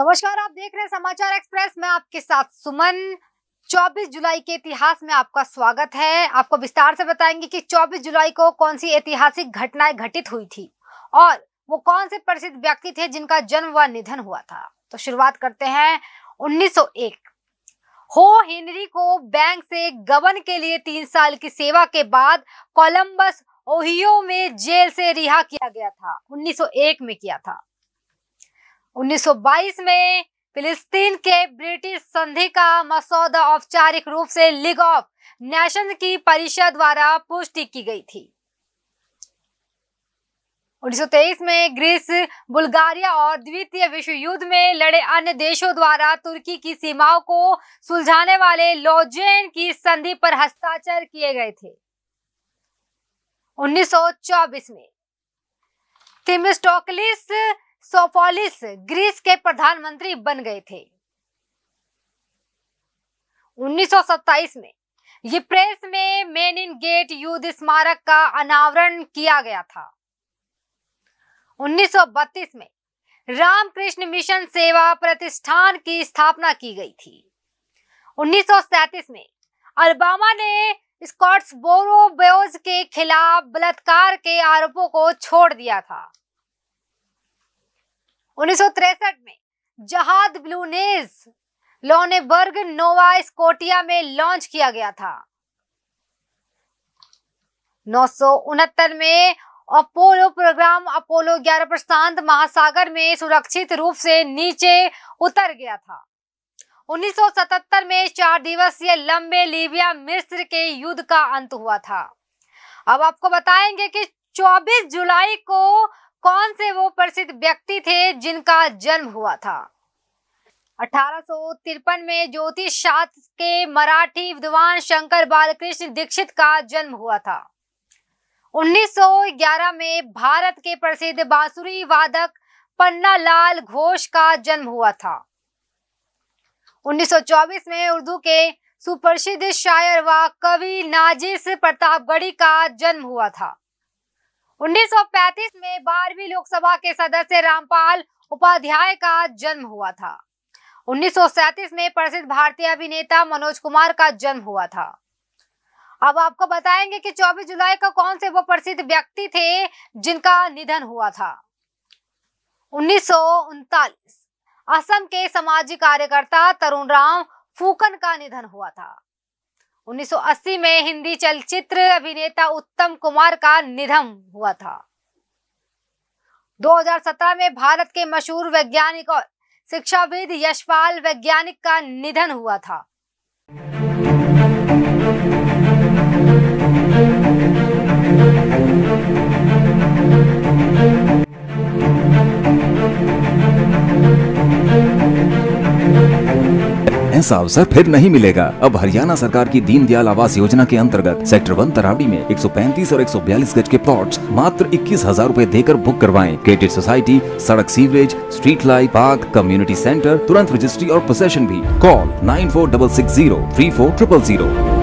नमस्कार आप देख रहे हैं समाचार एक्सप्रेस मैं आपके साथ सुमन 24 जुलाई के इतिहास में आपका स्वागत है आपको विस्तार से बताएंगे कि 24 जुलाई को कौन सी ऐतिहासिक घटनाएं घटित हुई थी और वो कौन से प्रसिद्ध व्यक्ति थे जिनका जन्म व निधन हुआ था तो शुरुआत करते हैं 1901 हो हेनरी को बैंक से गबन के लिए तीन साल की सेवा के बाद कोलंबस ओहियो में जेल से रिहा किया गया था 1901 में किया था 1922 में फिलिस्तीन के ब्रिटिश संधि का मसौदा औपचारिक रूप से लीग ऑफ नेशन की परिषद द्वारा पुष्टि की गई थी 1923 में ग्रीस बुल्गारिया और द्वितीय विश्व युद्ध में लड़े अन्य देशों द्वारा तुर्की की सीमाओं को सुलझाने वाले लोजेन की संधि पर हस्ताक्षर किए गए थे 1924 में सोफोलिस ग्रीस के प्रधानमंत्री बन गए थे 1927 में ये प्रेस में मेन इन गेट युद्ध स्मारक का अनावरण किया गया था 1932 में रामकृष्ण मिशन सेवा प्रतिष्ठान की स्थापना की गई थी 1937 में अल्बामा ने स्कॉट्स बोरो के खिलाफ बलात्कार के आरोपों को छोड़ दिया था उन्नीस में जहाद ब्लूनेज लोनेबर्ग नोवा स्कोटिया में लॉन्च किया गया था नौ में अपोलो प्रोग्राम अपोलो 11 प्रशांत महासागर में सुरक्षित रूप से नीचे उतर गया था 1977 में चार दिवसीय लंबे लीबिया मिस्र के युद्ध का अंत हुआ था अब आपको बताएंगे कि 24 जुलाई को कौन से वो प्रसिद्ध व्यक्ति थे जिनका जन्म हुआ था अठारह में ज्योतिष शास्त्र के मराठी विद्वान शंकर बालकृष्ण दीक्षित का जन्म हुआ था 1911 में भारत के प्रसिद्ध बांसुरी वादक पन्नालाल घोष का जन्म हुआ था 1924 में उर्दू के सुप्रसिद्ध शायर व कवि नाजिस प्रतापगढ़ी का जन्म हुआ था 1935 में बारहवीं लोकसभा के सदस्य रामपाल उपाध्याय का जन्म हुआ था 1937 में प्रसिद्ध भारतीय अभिनेता मनोज कुमार का जन्म हुआ था अब आपको बताएंगे कि 24 जुलाई का कौन से वो प्रसिद्ध व्यक्ति थे जिनका निधन हुआ था उन्नीस असम के सामाजिक कार्यकर्ता तरुण राम फूकन का निधन हुआ था 1980 में हिंदी चलचित्र अभिनेता उत्तम कुमार का निधन हुआ था 2017 में भारत के मशहूर वैज्ञानिक और शिक्षाविद यशपाल वैज्ञानिक का निधन हुआ था ऐसा अवसर फिर नहीं मिलेगा अब हरियाणा सरकार की दीनदयाल आवास योजना के अंतर्गत सेक्टर वन तराबी में 135 और 142 गज के प्लॉट्स मात्र इक्कीस हजार रूपए देकर बुक करवाएं। गेटेड सोसाइटी सड़क sewerage street light park community centre तुरंत रजिस्ट्री और प्रोसेशन भी call nine four double six zero three four triple zero